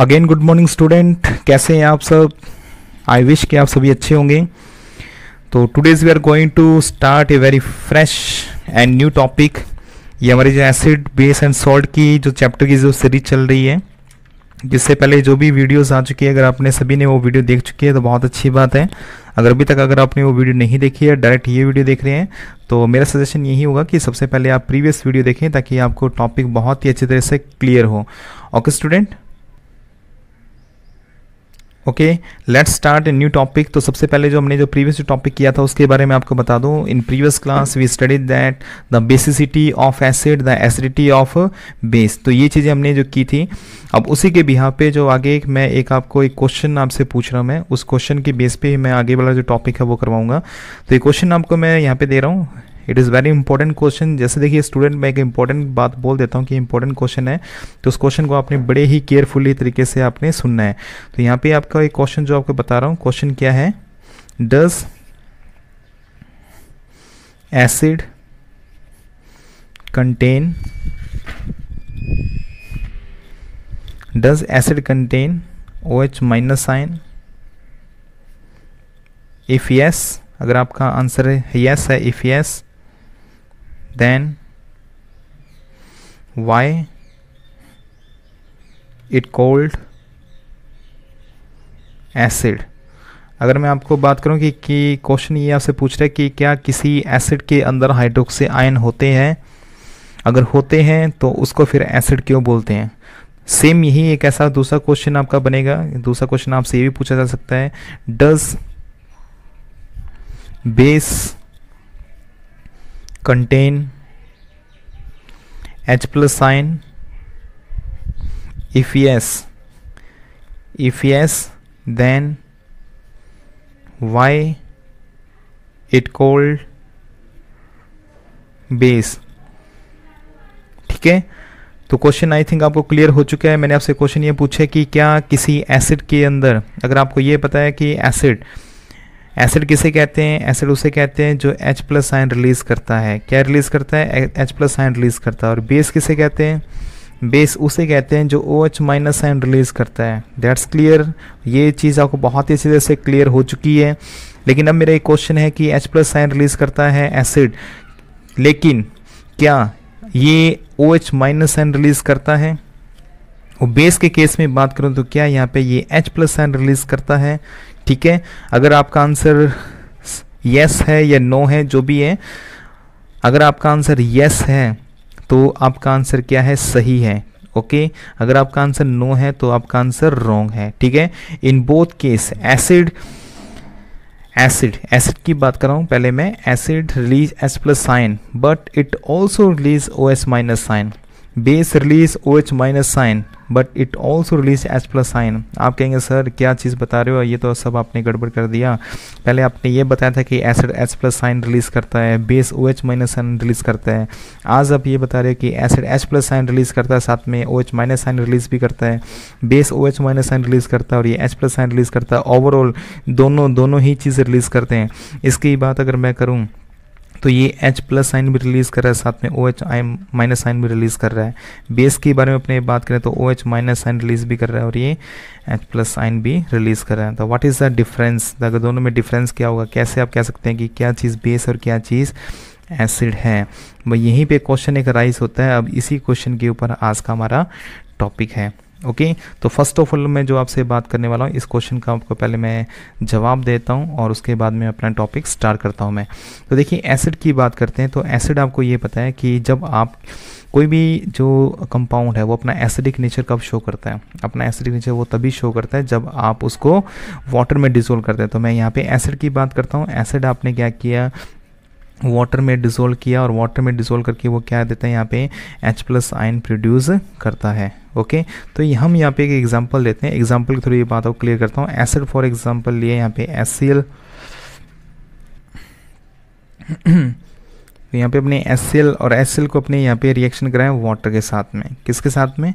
Again good morning student कैसे हैं आप सब आई विश कि आप सभी अच्छे होंगे तो today's we are going to start a very fresh and new topic ये हमारी जो एसिड बेस एंड सॉल्ट की जो चैप्टर की जो सीरीज चल रही है जिससे पहले जो भी वीडियोस आ चुकी है अगर आपने सभी ने वो वीडियो देख चुकी है तो बहुत अच्छी बात है अगर अभी तक अगर आपने वो वीडियो नहीं देखी है डायरेक्ट ये वीडियो देख रहे हैं तो मेरा सजेशन यही होगा कि सबसे पहले आप प्रीवियस वीडियो देखें ताकि आपको टॉपिक बहुत ही अच्छी तरह से क्लियर हो okay student okay let's start a new topic तो सबसे पहले जो हमने जो प्रीवियस टॉपिक किया था उसके बारे में आपको बता दूं in previous class we study that the basicity of acid the acidity of base तो ये चीज़ें हमने जो की थी अब उसी के बिहार पे जो आगे एक मैं एक आपको एक क्वेश्चन आपसे पूछ रहा हूँ मैं उस क्वेश्चन के बेस पे ही मैं आगे वाला जो टॉपिक है वो करवाऊंगा तो ये क्वेश्चन आपको मैं यहाँ पे दे रहा हूँ it is very important question जैसे देखिए स्टूडेंट मैं एक इंपॉर्टेंट बात बोल देता हूँ कि इंपॉर्टेंट क्वेश्चन है तो उस क्वेश्चन को आपने बड़े ही केयरफुली तरीके से आपने सुनना है तो यहाँ पे आपका एक क्वेश्चन जो आपको बता रहा हूँ क्वेश्चन क्या है does acid contain does acid contain O H minus sign if yes अगर आपका आंसर है यस है if yes then why it called acid अगर मैं आपको बात करूं कि कि क्वेश्चन ये आपसे पूछ रहा है कि क्या किसी एसिड के अंदर हाइड्रोक्सी आयन होते हैं अगर होते हैं तो उसको फिर एसिड क्यों बोलते हैं सेम यही एक ऐसा दूसरा क्वेश्चन आपका बनेगा दूसरा क्वेश्चन आपसे ये भी पूछा जा सकता है does base contain H plus sign? If yes, if yes, then why it called base ठीक है तो क्वेश्चन आई थिंक आपको क्लियर हो चुका है मैंने आपसे क्वेश्चन ये पूछे कि क्या किसी एसिड के अंदर अगर आपको ये पता है कि एसिड acid, एसिड किसे कहते हैं एसिड उसे कहते हैं जो H प्लस साइन रिलीज करता है क्या रिलीज करता है H प्लस साइन रिलीज करता है और बेस किसे कहते हैं बेस उसे कहते हैं जो O H minus sign release करता है दैट्स क्लियर ये चीज़ आपको बहुत ही अच्छी तरह से क्लियर हो चुकी है लेकिन अब मेरा एक क्वेश्चन है कि एच प्लस साइन रिलीज करता है एसिड लेकिन क्या ये O H minus sign release करता है और बेस के केस में बात करूँ तो क्या यहाँ पे ये H प्लस साइन रिलीज करता है ठीक है अगर आपका आंसर यस है या नो है जो भी है अगर आपका आंसर यस है तो आपका आंसर क्या है सही है ओके okay? अगर आपका आंसर नो है तो आपका आंसर रॉन्ग है ठीक है in both case acid acid acid की बात कर रहा हूँ पहले मैं acid release S plus sign but it also release O S minus sign base release O H minus sign but it also release H plus sign आप कहेंगे sir क्या चीज़ बता रहे हो ये तो सब आपने गड़बड़ कर दिया पहले आपने ये बताया था कि acid H plus sign release करता है base O H minus sign release करता है आज आप ये बता रहे हो कि acid H plus sign release करता है साथ में O H minus sign release भी करता है base O H minus sign release करता है और ये एच प्लस साइन रिलीज करता है ओवरऑल दोनों दोनों ही चीज़ रिलीज करते हैं इसकी बात अगर मैं करूँ तो ये H प्लस साइन भी रिलीज़ कर रहा है साथ में O H I minus sign भी रिलीज़ कर रहा है बेस के बारे में अपने बात करें तो O H minus sign release भी कर रहा है और ये H प्लस साइन भी रिलीज़ कर रहा है तो व्हाट इज़ द डिफरेंस अगर दोनों में डिफरेंस क्या होगा कैसे आप कह सकते हैं कि क्या चीज़ बेस और क्या चीज़ एसिड है यहीं पर क्वेश्चन एक राइज होता है अब इसी क्वेश्चन के ऊपर आज का हमारा टॉपिक है ओके okay? तो फर्स्ट ऑफ ऑल मैं जो आपसे बात करने वाला हूँ इस क्वेश्चन का आपको पहले मैं जवाब देता हूँ और उसके बाद मैं अपना टॉपिक स्टार्ट करता हूँ मैं तो देखिए एसिड की बात करते हैं तो एसिड आपको ये पता है कि जब आप कोई भी जो कंपाउंड है वो अपना एसिडिक नेचर कब शो करता है अपना एसिडिक नेचर वो तभी शो करता है जब आप उसको वाटर में डिसोल्व करते हैं तो मैं यहाँ पे एसिड की बात करता हूँ एसिड आपने क्या किया वाटर में डिसोल्व किया और वाटर में डिसोल्व करके वो क्या देता है यहाँ पे H प्लस आयन प्रोड्यूस करता है ओके तो ये हम यहाँ पे एक एग्जांपल लेते हैं एग्जांपल के थ्रू ये बात आपको क्लियर करता हूँ एसिड फॉर एग्जांपल लिए यहाँ पे एस तो यहाँ पे अपने एस और एस को अपने यहाँ पे रिएक्शन कराएं वाटर के साथ में किसके साथ में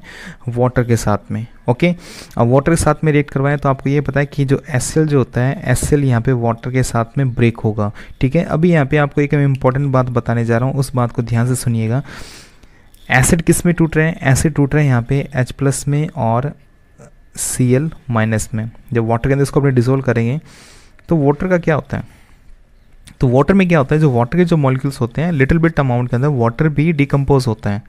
वाटर के साथ में ओके अब वाटर के साथ में रिएक्ट करवाएं तो आपको ये पता है कि जो एस जो होता है एस एल यहाँ पे वाटर के साथ में ब्रेक होगा ठीक है अभी यहाँ पर आपको एक इंपॉर्टेंट बात बताने जा रहा हूँ उस बात को ध्यान से सुनिएगा एसिड किस में टूट रहे हैं एसिड टूट रहे हैं यहाँ पे एच प्लस में और सी एल माइनस में जब वाटर के अंदर इसको अपने डिजोल्व करेंगे तो वाटर का क्या होता है तो वाटर में क्या होता है जो वाटर के जो मॉलिक्यूल्स होते हैं लिटिल बिट अमाउंट के अंदर वाटर भी डिकम्पोज होते हैं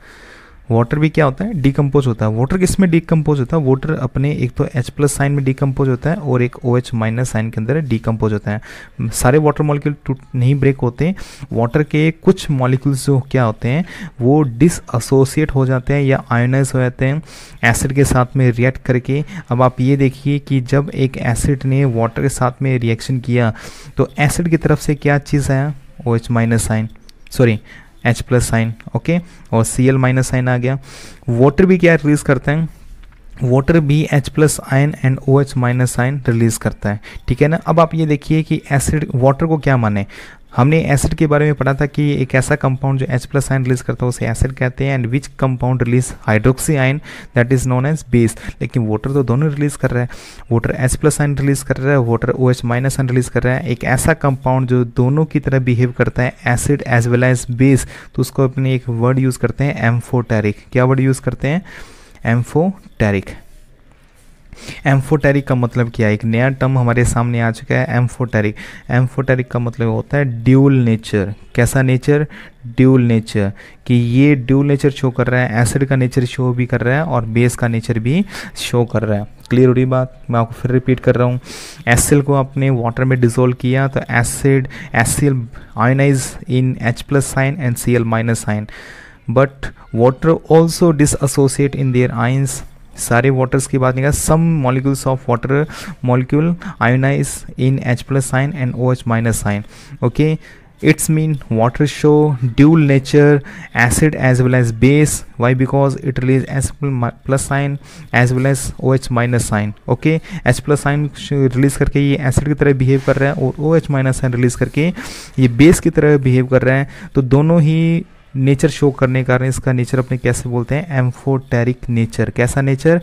वाटर भी क्या होता है डिकम्पोज होता है वाटर किस में डिकम्पोज होता है वाटर अपने एक तो एच प्लस साइन में डिकम्पोज होता है और एक ओ एच माइनस साइन के अंदर डिकम्पोज होता है सारे वाटर मॉलिक्यूल टूट नहीं ब्रेक होते वाटर के कुछ मॉलिक्यूल्स जो क्या होते हैं वो डिसोसिएट हो जाते हैं या आयोनाइज हो जाते हैं एसिड के साथ में रिएक्ट करके अब आप ये देखिए कि जब एक एसिड ने वाटर के साथ में रिएक्शन किया तो एसिड की तरफ से क्या चीज़ आया O H minus sign sorry H plus sign okay और सी एल माइनस साइन आ गया वाटर भी क्या रिलीज करते हैं वाटर भी H plus ion and O H minus ion release करता है ठीक है ना अब आप ये देखिए कि एसिड वाटर को क्या माने हमने एसिड के बारे में पढ़ा था कि एक ऐसा कंपाउंड जो H प्लस आइन रिलीज करता है उसे एसिड कहते हैं and which compound release hydroxy ion that is known as base लेकिन वाटर तो दोनों रिलीज कर रहा है water H plus ion release कर रहा है water O H minus ion release कर रहा है एक ऐसा कंपाउंड जो दोनों की तरह बिहेव करता है acid as well as base तो उसको अपने एक वर्ड यूज़ करते हैं एम्फोटेरिक क्या वर्ड यूज़ करते हैं एम्फोटेरिक एम्फोटेरिक का मतलब क्या है एक नया टर्म हमारे सामने आ चुका है एम्फोटेरिक एम्फोटेरिक का मतलब होता है ड्यूल नेचर कैसा नेचर ड्यूल नेचर कि ये ड्यूल नेचर शो कर रहा है एसिड का नेचर शो भी कर रहा है और बेस का नेचर भी शो कर रहा है क्लियर हो रही बात मैं आपको फिर रिपीट कर रहा हूँ एस को आपने वाटर में डिजोल्व किया तो acid S L ionise in H plus sign and C L minus sign but water also dissociate in their ions सारे वाटर्स की बात नहीं कर some molecules of water molecule ionise in H plus sign and O H minus sign okay it's mean water show dual nature acid as well as base why because it release S plus sign as well as O H minus sign okay H plus sign release करके ये acid की तरह behave कर रहा है और O H minus sign release करके ये बेस की तरह बिहेव कर रहा है तो दोनों ही नेचर शो करने के कारण इसका नेचर अपने कैसे बोलते हैं एम्फोटेरिक नेचर कैसा नेचर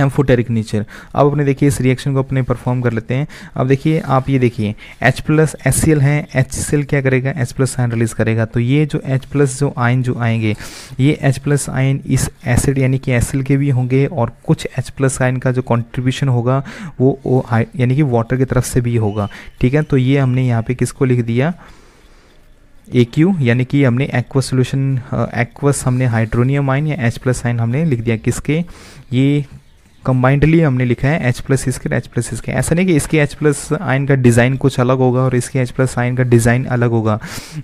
एम्फोटेरिक नेचर अब अपने देखिए इस रिएक्शन को अपने परफॉर्म कर लेते हैं अब देखिए आप ये देखिए H plus S C L है एच सी एल क्या करेगा एच प्लस आयन रिलीज करेगा तो ये जो एच प्लस जो आयन जो आएंगे ये एच प्लस आयन इस एसिड यानी कि एस एल के भी होंगे और कुछ एच प्लस आयन का जो कॉन्ट्रीब्यूशन होगा वो यानी कि वाटर की तरफ से भी होगा ठीक है तो ये हमने यहाँ पे किसको लिख दिया ए क्यू यानी कि हमने एक्वा सोल्यूशन एक्वस हमने हाइड्रोनियम आइन या एच प्लस आइन हमने लिख दिया किसके ये कंबाइंडली हमने लिखा है एच प्लस इसके एच प्लस इसके ऐसा नहीं कि इसके एच प्लस आइन का डिज़ाइन कुछ अलग होगा और इसके एच प्लस आइन का डिज़ाइन अलग होगा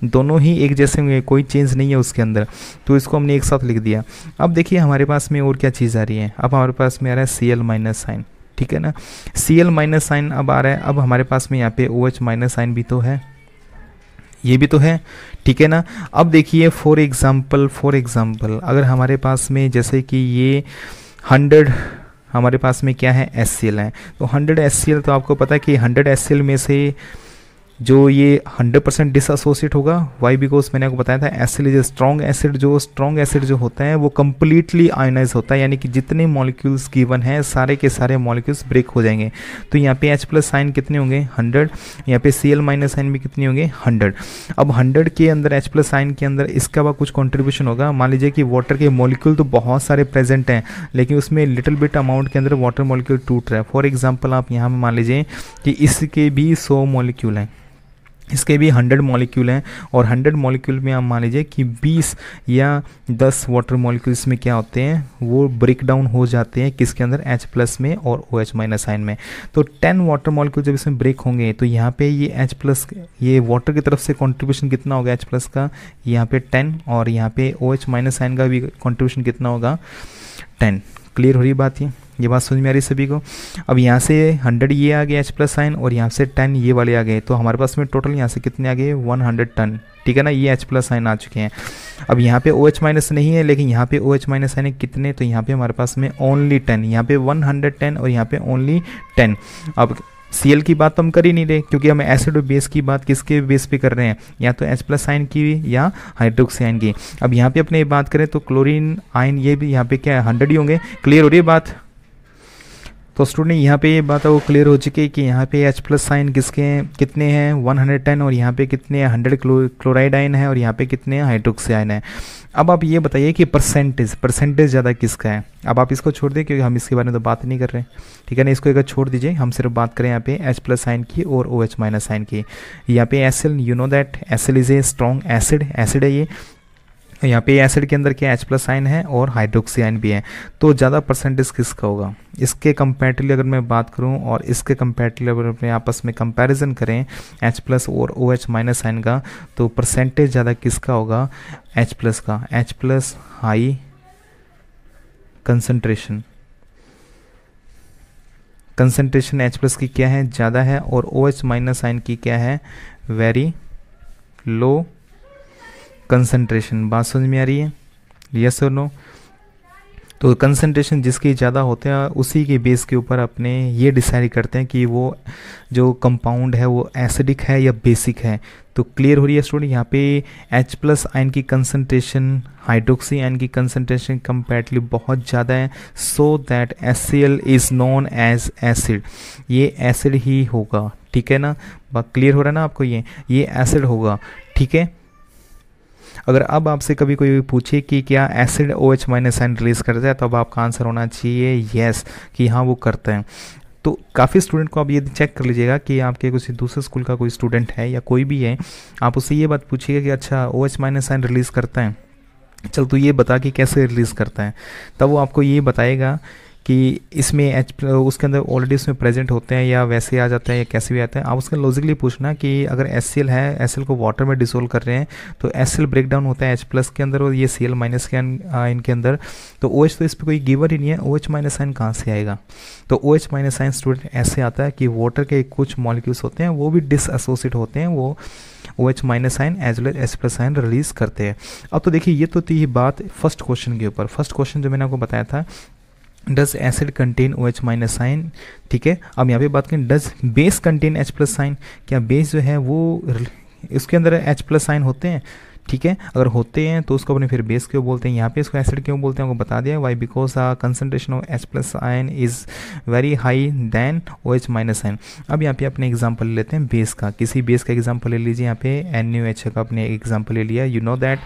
दोनों ही एक जैसे होंगे कोई चेंज नहीं है उसके अंदर तो इसको हमने एक साथ लिख दिया अब देखिए हमारे पास में और क्या चीज़ आ रही है अब हमारे पास में आ रहा है सी एल माइनस साइन ठीक है ना सी एल माइनस साइन अब आ रहा है अब हमारे पास में यहाँ पे ओ एच माइनस साइन भी तो है ये भी तो है ठीक है ना अब देखिए फॉर एग्ज़ाम्पल फॉर एग्ज़ाम्पल अगर हमारे पास में जैसे कि ये हंड्रेड हमारे पास में क्या है एस है तो हंड्रेड एस तो आपको पता है कि हंड्रेड एस में से जो ये 100% परसेंट डिसोसिएट होगा वाई बिकॉज मैंने आपको बताया था एसिड इज स्ट्रॉन्ग एसिड जो स्ट्रॉन्ग एसिड जो होता है वो कम्प्लीटली आयोनाइज होता है यानी कि जितने मॉलिक्यूल्स गिवन हैं सारे के सारे मॉलिक्यूल्स ब्रेक हो जाएंगे तो यहाँ पे H प्लस साइन कितने होंगे 100 यहाँ पे Cl माइनस साइन भी कितने होंगे 100 अब 100 के अंदर H प्लस साइन के अंदर इसका वा कुछ कॉन्ट्रीब्यूशन होगा मान लीजिए कि वाटर के मॉलिक्यूल तो बहुत सारे प्रेजेंट हैं लेकिन उसमें लिटिल बिट अमाउंट के अंदर वाटर मॉलिक्यूल टूट रहा है फॉर एग्जाम्पल आप यहाँ मान लीजिए कि इसके भी सौ मॉलिक्यूल हैं इसके भी 100 मॉलिक्यूल हैं और 100 मॉलिक्यूल में आप मान लीजिए कि 20 या 10 वाटर मॉलिक्यूल्स में क्या होते हैं वो ब्रेक डाउन हो जाते हैं किसके अंदर H प्लस में और ओ एच माइनस आइन में तो 10 वाटर मॉलिक्यूल जब इसमें ब्रेक होंगे तो यहाँ पे ये H प्लस ये वाटर की तरफ से कॉन्ट्रीब्यूशन कितना होगा एच प्लस का यहाँ पे टेन और यहाँ पे ओ एच माइनस आइन का भी कॉन्ट्रीब्यूशन कितना होगा टेन क्लियर हो रही बात ये ये बात समझ में आ रही सभी को अब यहाँ से हंड्रेड ये आ गया एच प्लस साइन और यहाँ से टेन ये वाले आ गए तो हमारे पास में टोटल यहाँ से कितने आ गए वन हंड्रेड टन ठीक है ना ये एच प्लस साइन आ चुके हैं अब यहाँ पे ओ एच माइनस नहीं है लेकिन यहाँ पे ओ एच माइनस साइन कितने तो यहाँ पे हमारे पास में ओनली टेन यहाँ पे वन हंड्रेड टेन और यहाँ पे ओनली टेन अब सी की बात तो हम कर ही नहीं रहे क्योंकि हम एसिड और बेस की बात किसके बेस पे कर रहे हैं या तो एच प्लस आइन की या हाइड्रोक्सी आइन की अब यहाँ पे अपने बात करें तो क्लोरीन आइन ये भी यहाँ पे क्या है हंड्रेड ही होंगे क्लियर हो रही है बात तो स्टूडेंट यहाँ पे ये बात वो क्लियर हो चुकी है कि यहाँ पे H प्लस साइन किसके कितने हैं 110 और यहाँ पे कितने 100 क्लोराइड आयन है और यहाँ पे कितने हाइड्रोक्सी आयन है अब आप ये बताइए कि परसेंटेज परसेंटेज ज़्यादा किसका है अब आप इसको छोड़ दें क्योंकि हम इसके बारे में तो बात नहीं कर रहे ठीक है ना इसको एक छोड़ दीजिए हम सिर्फ बात करें यहाँ पे एच प्लस साइन की और ओ एच माइनस साइन की यहाँ पे HCl you know that HCl is a strong acid acid है ये यहाँ पे एसिड के अंदर क्या एच प्लस आइन है और हाइड्रोक्सी आइन भी है तो ज़्यादा परसेंटेज किसका होगा इसके कंपेरेटिवली अगर मैं बात करूँ और इसके कंपेरेटिवली अगर अपने आपस में कंपैरिजन करें एच प्लस और ओ एच माइनस आइन का तो परसेंटेज ज़्यादा किसका होगा एच प्लस का H plus high concentration concentration H plus की क्या है ज़्यादा है और ओ एच माइनस आइन की क्या है वेरी लो कंसंट्रेशन बात समझ में आ रही है यस और नो तो कंसंट्रेशन जिसकी ज़्यादा होते हैं उसी के बेस के ऊपर अपने ये डिसाइड करते हैं कि वो जो कंपाउंड है वो एसिडिक है या बेसिक है तो क्लियर हो रही है स्टूडेंट यहाँ पे H प्लस आयन की कंसंट्रेशन हाइड्रोक्सी आयन की कंसनट्रेशन कंपेटली बहुत ज़्यादा है so that as is known as acid ये एसिड ही होगा ठीक है ना क्लियर हो रहा है ना आपको ये ये एसिड होगा ठीक है अगर अब आपसे कभी कोई पूछे कि क्या एसिड ओ एच माइनस एन रिलीज करता है तब तो आपका आंसर होना चाहिए येस कि हाँ वो करते हैं तो काफ़ी स्टूडेंट को आप ये चेक कर लीजिएगा कि आपके किसी दूसरे स्कूल का कोई स्टूडेंट है या कोई भी है आप उससे ये बात पूछिएगा कि अच्छा ओ एच माइनस एन रिलीज़ करता है चल तो ये बता कि कैसे रिलीज़ करता है तब वो आपको ये बताएगा कि इसमें एच उसके अंदर ऑलरेडी उसमें प्रेजेंट होते हैं या वैसे आ जाते हैं या कैसे भी आते हैं आप उसका लॉजिकली पूछना कि अगर एस है एस को वाटर में डिसोल्व कर रहे हैं तो एस ब्रेक डाउन होता है एच प्लस के अंदर और ये सी माइनस के इनके अंदर तो ओ OH तो इस पर कोई गिवर ही नहीं है ओ एच माइनस साइन कहाँ से आएगा तो O H minus sign student ऐसे आता है कि वाटर के कुछ मॉलिक्यूल्स होते हैं वो भी डिसोसिएट होते हैं वो O H minus sign as well as H plus sign release करते हैं अब तो देखिए ये तो थी बात फर्स्ट क्वेश्चन के ऊपर फर्स्ट क्वेश्चन जो मैंने आपको बताया था does acid contain O H minus sign ठीक है अब यहाँ पे बात करें does base contain H plus sign क्या बेस जो है वो इसके अंदर एच प्लस साइन होते हैं ठीक है अगर होते हैं तो उसको अपने फिर बेस क्यों बोलते हैं यहाँ पे इसको एसिड क्यों बोलते हैं आपको बता दिया why because the concentration of H plus ion is very high then O H minus ion अब यहाँ पे अपने एग्जाम्पल लेते हैं बेस का किसी बेस का एग्जाम्पल ले लीजिए यहाँ पे एन यू एच का अपने एग्जाम्पल ले लिया you know that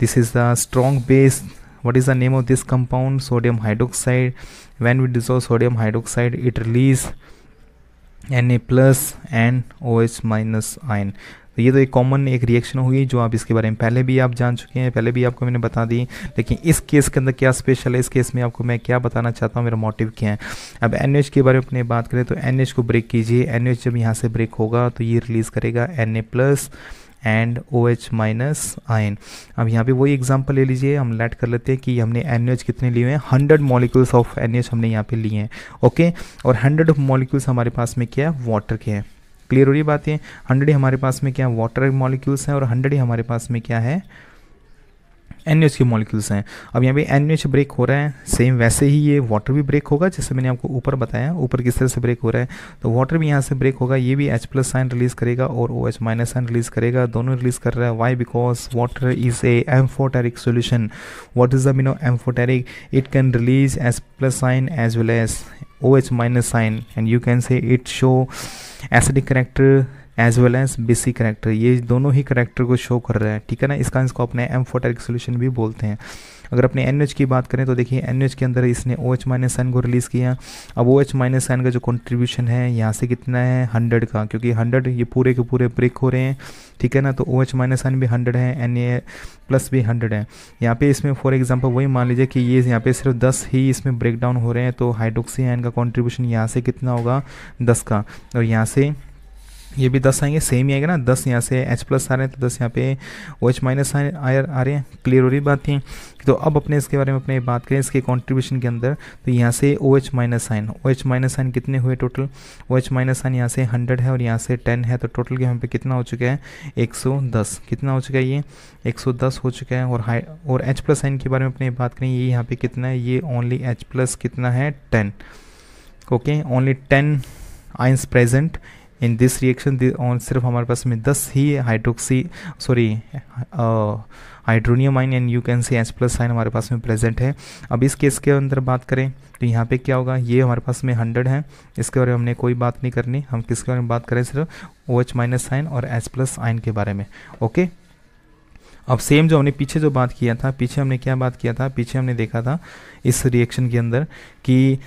this is the strong base what is the name of this compound sodium hydroxide when we dissolve sodium hydroxide it release Na plus and OH minus ion तो ये तो एक common एक reaction हुई जो आप इसके बारे में पहले भी आप जान चुके हैं पहले भी आपको मैंने बता दी लेकिन इस केस के अंदर क्या स्पेशल है इस केस में आपको मैं क्या बताना चाहता हूँ मेरा मोटिव क्या है अब एन के बारे में अपने बात करें तो एन को ब्रेक कीजिए एन जब यहाँ से ब्रेक होगा तो ये रिलीज़ करेगा N plus and O H minus ion अब यहाँ पे वही एग्जाम्पल ले लीजिए हम लेट कर लेते हैं कि हमने एन एच कितने लिए हैं hundred molecules of N H हमने यहाँ पे लिए हैं ओके और हंड्रेड ऑफ मॉलिक्यूल्स हमारे पास में क्या है वाटर के हैं क्लियर हो रही बातें हंड्रेड हमारे पास में क्या वाटर मॉलिक्यूल्स हैं और हंड्रेड हमारे पास में क्या है एन एच के मॉलिक्यूल्स हैं अब यहाँ पे एन एच ब्रेक हो रहा है सेम वैसे ही ये वाटर भी ब्रेक होगा जैसे मैंने आपको ऊपर बताया ऊपर किस तरह से ब्रेक हो रहा है तो वाटर भी यहाँ से ब्रेक होगा ये भी एच प्लस साइन रिलीज करेगा और O H minus sign release करेगा दोनों रिलीज कर रहा है why because water is a amphoteric solution what is the मीनो amphoteric it can release H plus sign as well as O H minus sign and you can say it show acidic character as well as basic character ये दोनों ही character को show कर रहा है ठीक है ना इसका इसको अपने एम फोटेरिक सोल्यूशन भी बोलते हैं अगर अपने एन एच की बात करें तो देखिए एन एच के अंदर इसने ओ एच माइनस एन को रिलीज़ किया अब ओ एच माइनस एन का जो कंट्रीब्यूशन है यहाँ से कितना है हंड्रेड का क्योंकि हंड्रेड ये पूरे के पूरे ब्रेक हो रहे हैं ठीक है ना तो ओ एच माइनस एन भी हंड्रेड है एन ए प्लस भी हंड्रेड है यहाँ पे इसमें फॉर एग्जांपल वही मान लीजिए कि ये यहाँ पे सिर्फ दस ही इसमें ब्रेक डाउन हो रहे हैं तो हाइड्रोक्सी एन का कॉन्ट्रीब्यूशन यहाँ से कितना होगा दस का और यहाँ से ये भी दस आएंगे सेम ही आएगा ना दस यहाँ से एच प्लस आ रहे हैं तो दस यहाँ पे ओ एच माइनस आ रहे हैं क्लियर हो रही बात थी तो अब अपने इसके बारे में अपने बात करें इसके कंट्रीब्यूशन के अंदर तो यहाँ से O H minus sign O H minus sign कितने हुए total O H minus sign यहाँ से हंड्रेड है और यहाँ से टेन है तो टोटल यहाँ पे कितना हो चुका है एक सौ दस कितना हो चुका है ये एक सौ दस हो चुका है और हाई और एच प्लस साइन के बारे में अपने बात करें ये यहाँ पे कितना है ये ओनली एच प्लस कितना है ten okay only ten ions present in this reaction सिर्फ हमारे पास में दस ही hydroxy sorry hydronium ion and you can see H plus ion हमारे पास में प्रेजेंट है अब इस केस के अंदर बात करें तो यहाँ पे क्या होगा ये हमारे पास में हंड्रेड है इसके बारे में हमने कोई बात नहीं करनी हम किसके बारे में बात करें सिर्फ ओ एच माइनस साइन और एच प्लस आइन के बारे में ओके अब सेम जो हमने पीछे जो बात किया था पीछे हमने क्या बात किया था पीछे हमने देखा था इस रिएक्शन के अंदर कि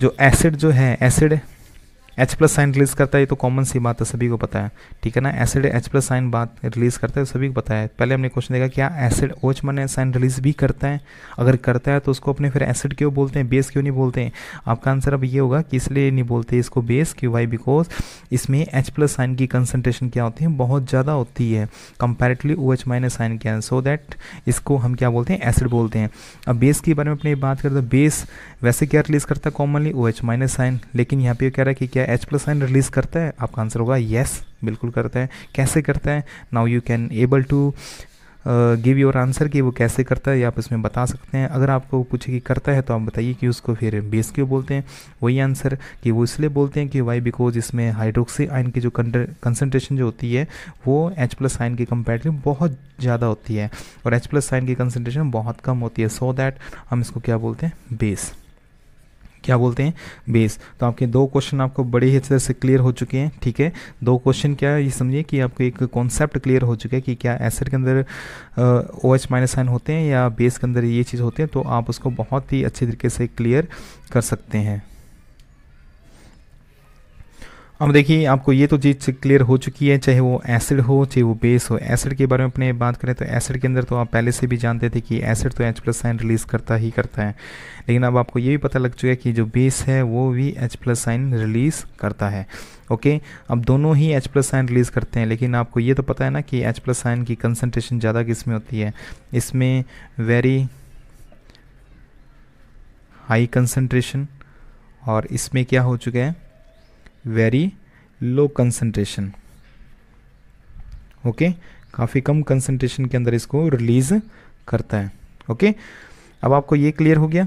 जो एसिड जो है acid H plus sign release करता है ये तो कॉमन सी बात है सभी को पता है ठीक है ना एसिड एच प्लस साइन बात रिलीज करता है सभी को पता है पहले हमने क्वेश्चन देखा क्या acid O H minus sign release भी करता है अगर करता है तो उसको अपने फिर एसिड क्यों बोलते हैं बेस क्यों नहीं बोलते हैं आपका आंसर अब ये होगा कि इसलिए नहीं बोलते इसको बेस क्यों वाई बिकॉज इसमें एच प्लस साइन की कंसनट्रेशन क्या होती है बहुत ज़्यादा होती है comparatively O H minus sign क्या सो दैट इसको हम क्या बोलते हैं एसिड बोलते हैं अब बेस के बारे में अपनी बात करें तो बेस वैसे क्या रिलीज करता है commonly O H minus sign लेकिन यहाँ पे क्या रहा है कि क्या एच प्लस साइन रिलीज़ करता है आपका आंसर होगा येस बिल्कुल करता है कैसे करता है now you can able to give your answer कि वो कैसे करता है या आप इसमें बता सकते हैं अगर आपको पूछे कि करता है तो आप बताइए कि उसको फिर बेस क्यों बोलते हैं वही आंसर कि वो इसलिए बोलते हैं कि वाई बिकॉज इसमें हाइड्रोक्सी आयन की जो कंसनट्रेशन जो होती है वो एच प्लस आयन के कंपेरेटिव बहुत ज़्यादा होती है और एच प्लस आयन की कंसनट्रेशन बहुत कम होती है सो so दैट हम इसको क्या बोलते हैं बेस क्या बोलते हैं बेस तो आपके दो क्वेश्चन आपको बड़े ही अच्छे से क्लियर हो चुके हैं ठीक है दो क्वेश्चन क्या है ये समझिए कि आपको एक कॉन्सेप्ट क्लियर हो चुका है कि क्या एसिड के अंदर ओ एच माइनस साइन होते हैं या बेस के अंदर ये चीज़ होते हैं तो आप उसको बहुत ही अच्छे तरीके से क्लियर कर सकते हैं अब देखिए आपको ये तो चीज़ क्लियर हो चुकी है चाहे वो एसिड हो चाहे वो बेस हो एसिड के बारे में अपने बात करें तो एसिड के अंदर तो आप पहले से भी जानते थे कि एसिड तो एच प्लस साइन रिलीज़ करता ही करता है लेकिन अब आपको ये भी पता लग चुका है कि जो बेस है वो भी एच प्लस साइन रिलीज़ करता है ओके अब दोनों ही एच प्लस साइन रिलीज़ करते हैं लेकिन आपको ये तो पता है ना कि एच प्लस साइन की कंसनट्रेशन ज़्यादा किस में होती है इसमें वेरी हाई कंसनट्रेशन और इसमें क्या हो चुका है वेरी लो कंसंट्रेशन ओके काफ़ी कम कंसंट्रेशन के अंदर इसको रिलीज करता है ओके okay? अब आपको ये क्लियर हो गया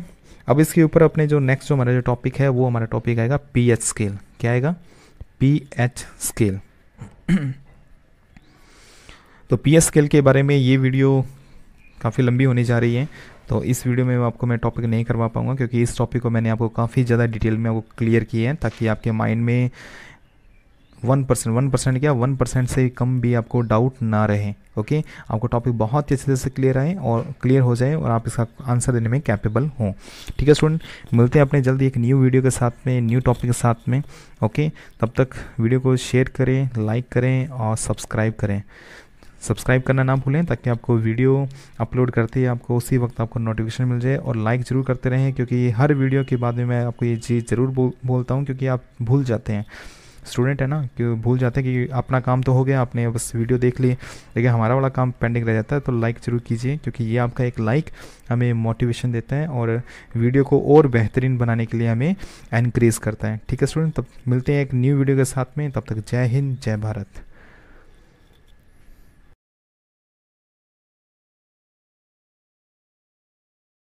अब इसके ऊपर अपने जो नेक्स्ट जो हमारा जो टॉपिक है वो हमारा टॉपिक आएगा पी एच स्केल क्या आएगा पी एच स्केल तो पी एच स्केल के बारे में ये वीडियो काफ़ी लंबी होने जा रही है तो इस वीडियो में आपको मैं टॉपिक नहीं करवा पाऊँगा क्योंकि इस टॉपिक को मैंने आपको काफ़ी ज़्यादा डिटेल में आपको क्लियर किए हैं ताकि आपके माइंड में वन परसेंट वन परसेंट क्या वन परसेंट से कम भी आपको डाउट ना रहे ओके आपको टॉपिक बहुत ही अच्छे से क्लियर आए और क्लियर हो जाए और आप इसका आंसर देने में कैपेबल हों ठीक है स्टूडेंट मिलते हैं अपने जल्दी एक न्यू वीडियो के साथ में न्यू टॉपिक के साथ में ओके तब तक वीडियो को शेयर करें लाइक करें और सब्सक्राइब करें सब्सक्राइब करना ना भूलें ताकि आपको वीडियो अपलोड करते ही आपको उसी वक्त आपको नोटिफिकेशन मिल जाए और लाइक ज़रूर करते रहें क्योंकि हर वीडियो के बाद में मैं आपको ये चीज़ ज़रूर बोल, बोलता हूँ क्योंकि आप भूल जाते हैं स्टूडेंट है ना कि भूल जाते हैं कि अपना काम तो हो गया आपने बस वीडियो देख ली लेकिन हमारा वाला काम पेंडिंग रह जाता है तो लाइक ज़रूर कीजिए क्योंकि ये आपका एक लाइक हमें मोटिवेशन देता है और वीडियो को और बेहतरीन बनाने के लिए हमें इनक्रीज़ करता है ठीक है स्टूडेंट तब मिलते हैं एक न्यू वीडियो के साथ में तब तक जय हिंद जय भारत